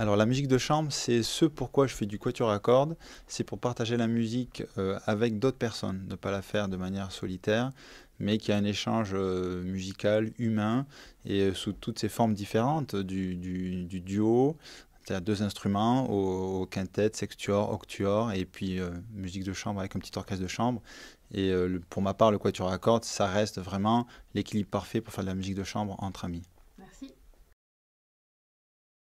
Alors la musique de chambre, c'est ce pourquoi je fais du quatuor à cordes, c'est pour partager la musique euh, avec d'autres personnes, ne pas la faire de manière solitaire, mais qu'il y a un échange euh, musical, humain, et euh, sous toutes ces formes différentes, du, duo, c'est-à-dire deux instruments, au, quintette, quintet, sextuor, octuor, et puis musique de chambre avec un petit orchestre de chambre. Et pour ma part, le quatuor à cordes, ça reste vraiment l'équilibre parfait pour faire de la musique de chambre entre amis.